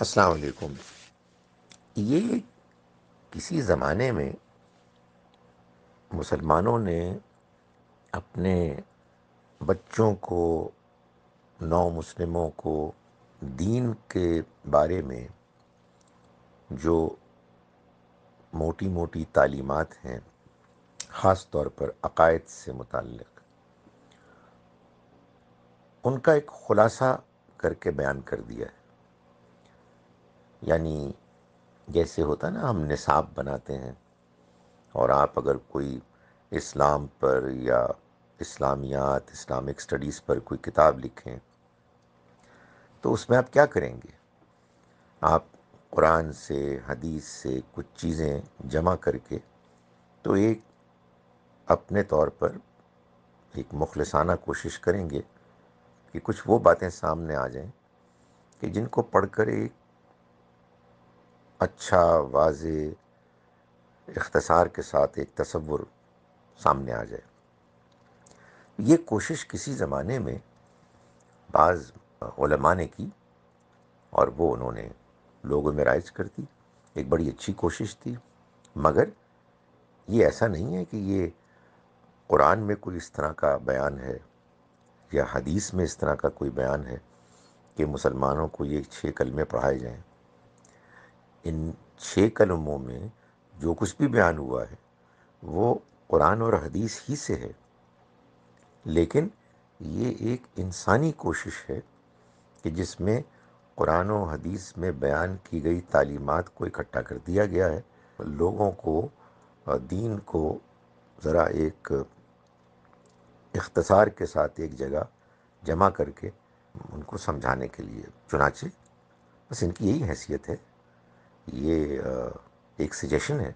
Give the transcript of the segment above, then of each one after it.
अस्सलाम वालेकुम ये किसी ज़माने में मुसलमानों ने अपने बच्चों को नौ मुस्लिमों को दीन के बारे में जो मोटी मोटी तालीमत हैं ख़ास तौर पर अकायद से मुतक़ उनका एक ख़ुलासा करके बयान कर दिया है यानी जैसे होता ना हम निसाब बनाते हैं और आप अगर कोई इस्लाम पर या इस्लामियात इस्लामिक स्टडीज़ पर कोई किताब लिखें तो उसमें आप क्या करेंगे आप कुरान से हदीस से कुछ चीज़ें जमा करके तो एक अपने तौर पर एक मुखलसाना कोशिश करेंगे कि कुछ वो बातें सामने आ जाएं कि जिनको पढ़कर एक अच्छा वाज इख्तसार के साथ एक तस्वुर सामने आ जाए ये कोशिश किसी ज़माने में बाज़ ने की और वो उन्होंने लोगों में राइज कर दी एक बड़ी अच्छी कोशिश थी मगर ये ऐसा नहीं है कि ये कुरान में कोई इस तरह का बयान है या हदीस में इस तरह का कोई बयान है कि मुसलमानों को ये छः कलमे पढ़ाए जाएं इन छः कलमों में जो कुछ भी बयान हुआ है वो कुरान और हदीस ही से है लेकिन ये एक इंसानी कोशिश है कि जिसमें कुरान और हदीस में बयान की गई तालीमत को इकट्ठा कर दिया गया है लोगों को दीन को ज़रा एक इख्तसार के साथ एक जगह जमा करके उनको समझाने के लिए चुनाचे बस इनकी यही हैसियत है ये एक सजेशन है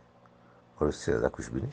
और उससे ज़्यादा कुछ भी नहीं